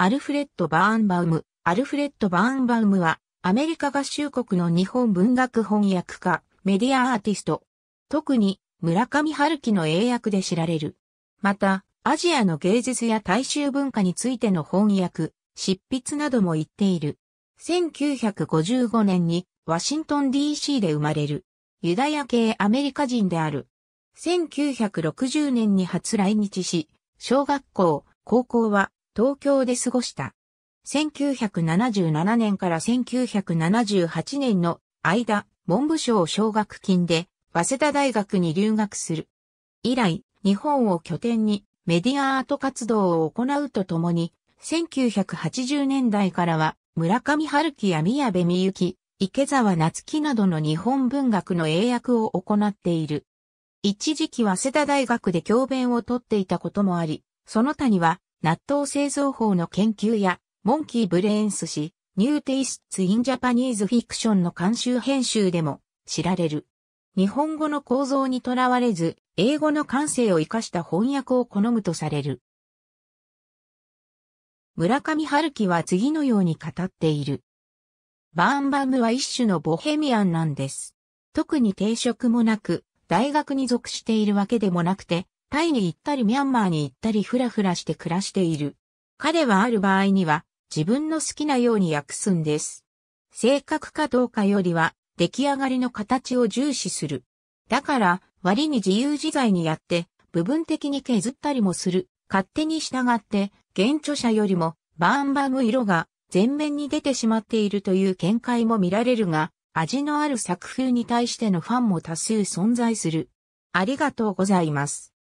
アルフレッド・バーンバウム。アルフレッド・バーンバウムは、アメリカ合衆国の日本文学翻訳家、メディアアーティスト。特に、村上春樹の英訳で知られる。また、アジアの芸術や大衆文化についての翻訳、執筆なども言っている。1955年に、ワシントン DC で生まれる。ユダヤ系アメリカ人である。1960年に初来日し、小学校、高校は東京で過ごした。1977年から1978年の間、文部省奨学金で、早稲田大学に留学する。以来、日本を拠点にメディアアート活動を行うとともに、1980年代からは村上春樹や宮部みゆき、池沢夏樹などの日本文学の英訳を行っている。一時期早稲田大学で教鞭をとっていたこともあり、その他には納豆製造法の研究や、モンキーブレーンス氏、ニューテイスツ・イン・ジャパニーズ・フィクションの監修編集でも知られる。日本語の構造にとらわれず、英語の感性を生かした翻訳を好むとされる。村上春樹は次のように語っている。バーンバムは一種のボヘミアンなんです。特に定職もなく、大学に属しているわけでもなくて、タイに行ったりミャンマーに行ったりふらふらして暮らしている。彼はある場合には自分の好きなように訳すんです。性格かどうかよりは出来上がりの形を重視する。だから割に自由自在にやって部分的に削ったりもする。勝手に従って原著者よりもバーンバム色が前面に出てしまっているという見解も見られるが、味のある作風に対してのファンも多数存在する。ありがとうございます。